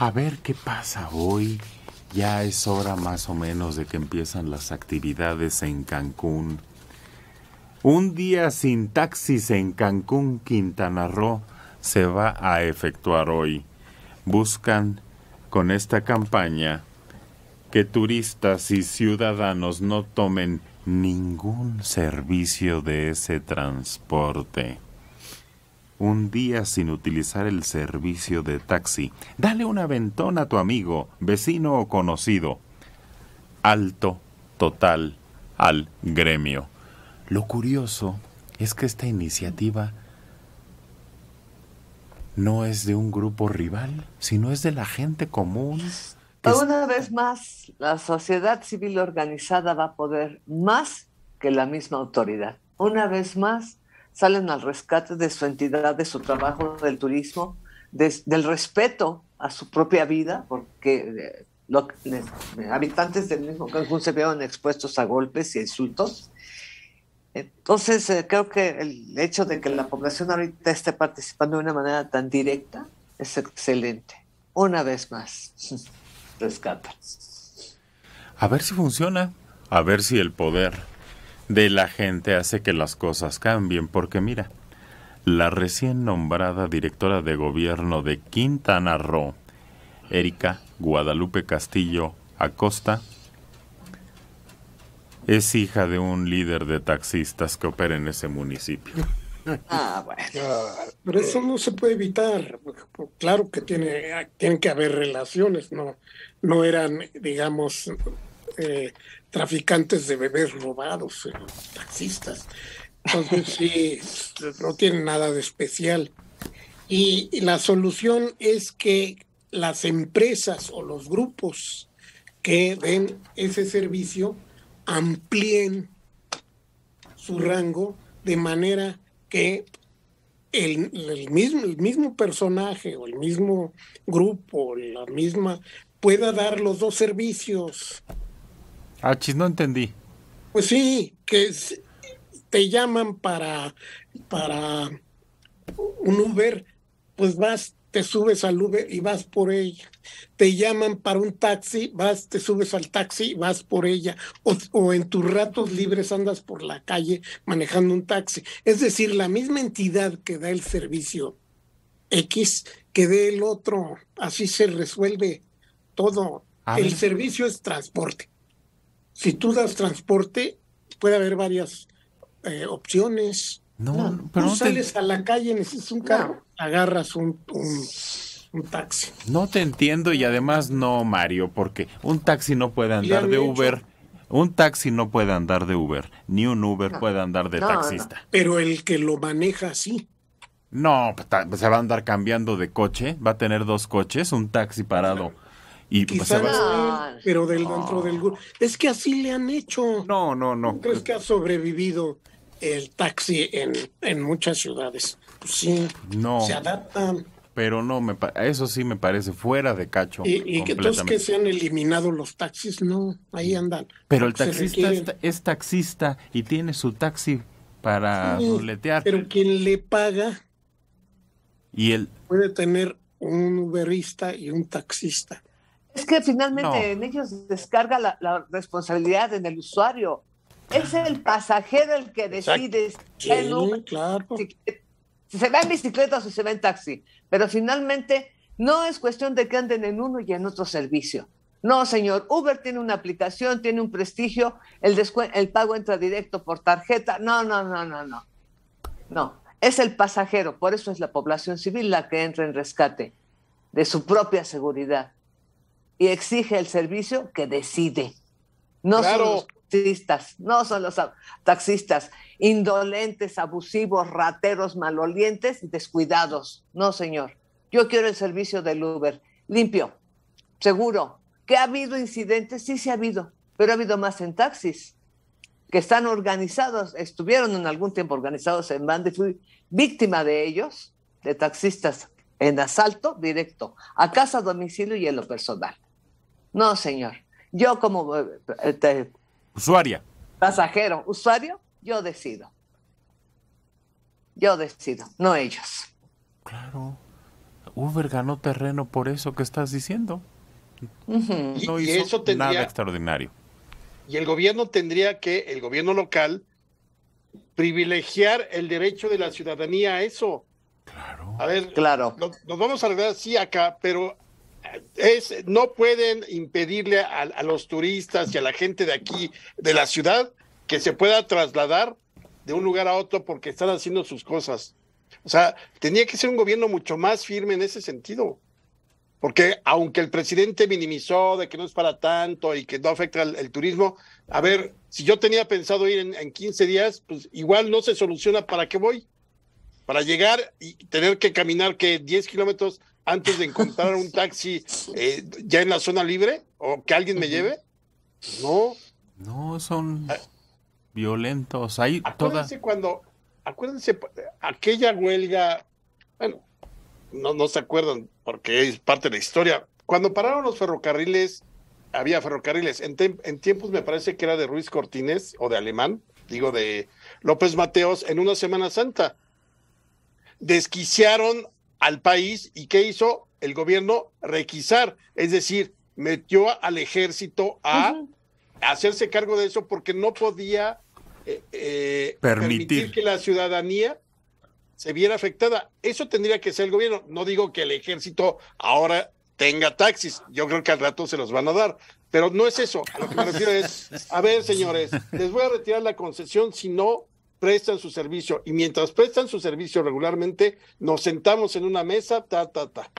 a ver qué pasa hoy. Ya es hora más o menos de que empiezan las actividades en Cancún. Un día sin taxis en Cancún, Quintana Roo, se va a efectuar hoy. Buscan con esta campaña que turistas y ciudadanos no tomen ningún servicio de ese transporte un día sin utilizar el servicio de taxi. Dale un aventón a tu amigo, vecino o conocido. Alto, total, al gremio. Lo curioso es que esta iniciativa no es de un grupo rival, sino es de la gente común. Una vez más, la sociedad civil organizada va a poder más que la misma autoridad. Una vez más, salen al rescate de su entidad, de su trabajo, del turismo, del respeto a su propia vida, porque eh, los eh, habitantes del mismo Cancún se vieron expuestos a golpes y insultos. Entonces, eh, creo que el hecho de que la población ahorita esté participando de una manera tan directa es excelente. Una vez más, rescata. A ver si funciona, a ver si el poder de la gente hace que las cosas cambien, porque mira, la recién nombrada directora de gobierno de Quintana Roo, Erika Guadalupe Castillo Acosta, es hija de un líder de taxistas que opera en ese municipio. Ah, bueno. Ah, pero eso no se puede evitar. Pues, claro que tiene, tienen que haber relaciones, ¿no? No eran, digamos, eh, traficantes de bebés robados, eh, taxistas. Entonces sí, no tienen nada de especial. Y, la solución es que las empresas o los grupos que den ese servicio amplíen su rango de manera que el, el, mismo, el mismo personaje o el mismo grupo, la misma, pueda dar los dos servicios Ah, chis, no entendí. Pues sí, que te llaman para, para un Uber, pues vas, te subes al Uber y vas por ella. Te llaman para un taxi, vas, te subes al taxi y vas por ella. O, en tus ratos libres andas por la calle manejando un taxi. Es decir, la misma entidad que da el servicio X que dé el otro. Así se resuelve todo. el servicio es transporte si tú das transporte, puede haber varias eh, opciones. No, pero no sales a la calle, necesitas un carro, agarras un, un, taxi. No te entiendo y además no, Mario, porque un taxi no puede andar de Uber. Un taxi no puede andar de Uber, ni un Uber puede andar de taxista. Pero el que lo maneja sí. No, pues, pues, se va a andar cambiando de coche, va a tener dos coches, un taxi parado y pero del dentro del Es que así le han hecho. No, no, no. ¿Crees que ha sobrevivido el taxi en, muchas ciudades? Pues sí. No. Se adaptan. Pero no, me eso sí me parece fuera de cacho. Y, que entonces que se han eliminado los taxis, no, ahí mm. andan. Pero el taxista es, taxista y tiene su taxi para sí, Pero quien le paga y él puede tener un uberista y un taxista. Es que finalmente en ellos descarga la, responsabilidad en el usuario. Es el pasajero el que decide si, se va en bicicleta o si se va en taxi. Pero finalmente no es cuestión de que anden en uno y en otro servicio. No, señor, Uber tiene una aplicación, tiene un prestigio, el, el pago entra directo por tarjeta. No, no, no, no, no. No, es el pasajero, por eso es la población civil la que entra en rescate de su propia seguridad y exige el servicio que decide. No son los taxistas, no son los taxistas indolentes, abusivos, rateros, malolientes, descuidados. No, señor. Yo quiero el servicio del Uber limpio, seguro. ¿Que ha habido incidentes? Sí, sí ha habido, pero ha habido más en taxis que están organizados, estuvieron en algún tiempo organizados en bandas. fui víctima de ellos, de taxistas en asalto directo, a casa, domicilio y en lo personal. No, señor. Yo como este, usuaria. Pasajero, usuario, yo decido. Yo decido, no ellos. Claro. Uber ganó terreno por eso que estás diciendo. No hizo y eso nada extraordinario. Y el gobierno tendría que, el gobierno local, privilegiar el derecho de la ciudadanía a eso. Claro. A ver, claro. Nos, vamos a ver así acá, pero es, no pueden impedirle a, los turistas y a la gente de aquí, de la ciudad, que se pueda trasladar de un lugar a otro porque están haciendo sus cosas. O sea, tenía que ser un gobierno mucho más firme en ese sentido. Porque aunque el presidente minimizó de que no es para tanto y que no afecta el, turismo, a ver, si yo tenía pensado ir en, en 15 días, pues igual no se soluciona para qué voy para llegar y tener que caminar que 10 kilómetros antes de encontrar un taxi eh, ya en la zona libre o que alguien me lleve? No. No, son ah. violentos. Hay acuérdense cuando, acuérdense aquella huelga, bueno, no, no se acuerdan porque es parte de la historia. Cuando pararon los ferrocarriles, había ferrocarriles. En, en tiempos me parece que era de Ruiz Cortines o de Alemán, digo de López Mateos, en una Semana Santa desquiciaron al país y ¿qué hizo el gobierno? Requisar, es decir, metió al ejército a hacerse cargo de eso porque no podía eh, eh, permitir. que la ciudadanía se viera afectada. Eso tendría que ser el gobierno. No digo que el ejército ahora tenga taxis. Yo creo que al rato se los van a dar. Pero no es eso. A lo que me refiero es, a ver, señores, les voy a retirar la concesión si no prestan su servicio y mientras prestan su servicio regularmente, nos sentamos en una mesa, ta, ta, ta.